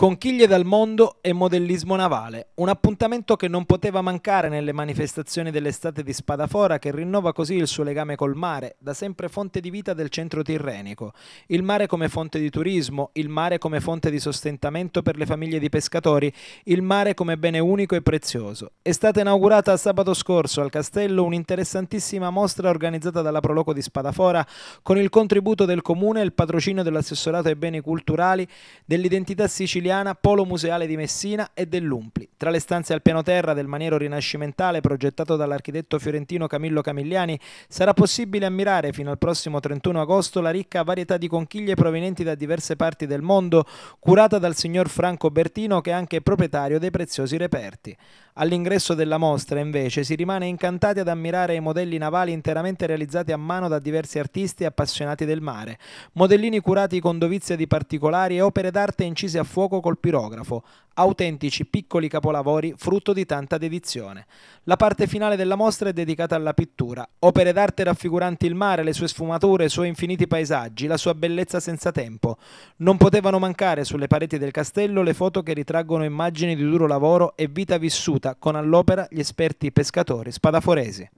Conchiglie dal mondo e modellismo navale, un appuntamento che non poteva mancare nelle manifestazioni dell'estate di Spadafora che rinnova così il suo legame col mare, da sempre fonte di vita del centro tirrenico. Il mare come fonte di turismo, il mare come fonte di sostentamento per le famiglie di pescatori, il mare come bene unico e prezioso. È stata inaugurata sabato scorso al castello un'interessantissima mostra organizzata dalla Proloco di Spadafora con il contributo del comune e il patrocinio dell'assessorato ai beni culturali dell'identità siciliana Siciliana, Polo Museale di Messina e dell'Umpli. Tra le stanze al piano terra del maniero rinascimentale progettato dall'architetto fiorentino Camillo Camigliani sarà possibile ammirare fino al prossimo 31 agosto la ricca varietà di conchiglie provenienti da diverse parti del mondo, curata dal signor Franco Bertino che è anche proprietario dei preziosi reperti. All'ingresso della mostra, invece, si rimane incantati ad ammirare i modelli navali interamente realizzati a mano da diversi artisti appassionati del mare, modellini curati con dovizia di particolari e opere d'arte incise a fuoco fuoco col pirografo, autentici piccoli capolavori frutto di tanta dedizione. La parte finale della mostra è dedicata alla pittura, opere d'arte raffiguranti il mare, le sue sfumature, i suoi infiniti paesaggi, la sua bellezza senza tempo. Non potevano mancare sulle pareti del castello le foto che ritraggono immagini di duro lavoro e vita vissuta con all'opera gli esperti pescatori spadaforesi.